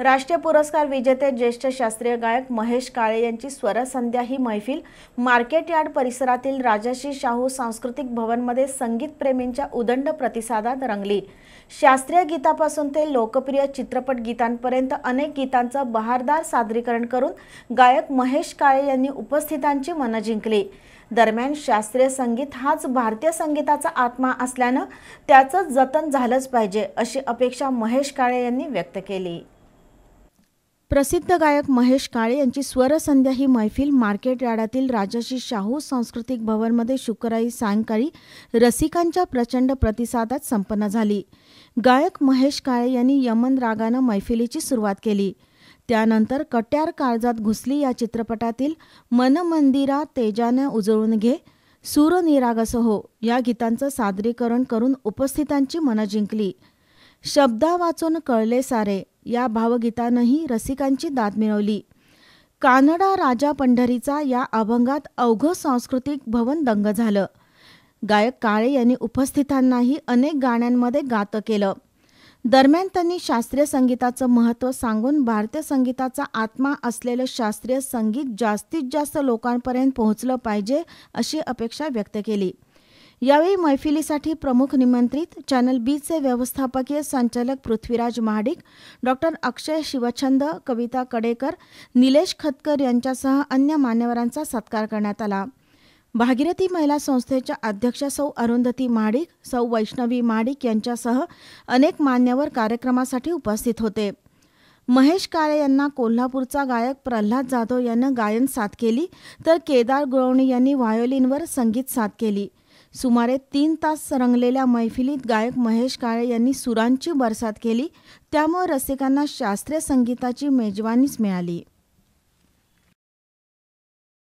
राष्ट्रीय पुरस्कार विजेते ज्येष्ठ शास्त्रीय गायक महेश काळे यांची स्वरसंध्या ही मैफिल मार्केट यार्ड परिसरातील राजर्षी शाहू सांस्कृतिक भवनमध्ये संगीतप्रेमींच्या उदंड प्रतिसादात रंगली शास्त्रीय गीतापासून ते लोकप्रिय चित्रपट गीतांपर्यंत अनेक गीतांचं बहारदार सादरीकरण करून गायक महेश काळे यांनी उपस्थितांची मनं जिंकली दरम्यान शास्त्रीय संगीत हाच भारतीय संगीताचा आत्मा असल्यानं त्याचं जतन झालंच पाहिजे अशी अपेक्षा महेश काळे यांनी व्यक्त केली प्रसिद्ध गायक महेश काळे यांची स्वरसंध्या ही मैफिल मार्केट याडातील राजाशी शाहू सांस्कृतिक भवनमध्ये शुक्रवारी सायंकाळी रसिकांच्या प्रचंड प्रतिसादात संपन्न झाली गायक महेश काळे यांनी यमन रागानं मैफिलीची सुरुवात केली त्यानंतर कट्यार काळजात घुसली या चित्रपटातील मनमंदिरा तेजानं उजळून घे सूर निरागसहो या गीतांचं सादरीकरण करून उपस्थितांची मनं जिंकली शब्दा वाचून कळले सारे या भावगीतानंही रसिकांची दाद मिळवली कानडा राजा पंढरीचा या अभंगात अवघं सांस्कृतिक भवन दंग झालं गायक काळे यांनी उपस्थितांनाही अनेक गाण्यांमध्ये गातं केलं दरम्यान त्यांनी शास्त्रीय संगीताचं महत्त्व सांगून भारतीय संगीताचा आत्मा असलेलं शास्त्रीय संगीत जास्तीत जास्त लोकांपर्यंत पोहोचलं पाहिजे अशी अपेक्षा व्यक्त केली यावेळी मैफिलीसाठी प्रमुख निमंत्रित चॅनल बीचे व्यवस्थापकीय संचालक पृथ्वीराज महाडिक डॉक्टर अक्षय शिवछंद कविता कडेकर निलेश खतकर यांच्यासह अन्य मान्यवरांचा सत्कार करण्यात आला भागीरथी महिला संस्थेच्या अध्यक्षा सौ अरुंधती महाडिक सौ वैष्णवी महाडिक यांच्यासह अनेक मान्यवर कार्यक्रमासाठी उपस्थित होते महेश काळे यांना कोल्हापूरचा गायक प्रल्हाद जाधव यानं गायन साथ केली तर केदार गुळवणी यांनी व्हायोलिनवर संगीत साथ केली सुमारे तीन तास सरंगलेल्या मैफिलीत गायक महेश काळे यांनी सुरांची बरसात केली त्यामुळे रसिकांना शास्त्रीय संगीताची मेजवानीच मिळाली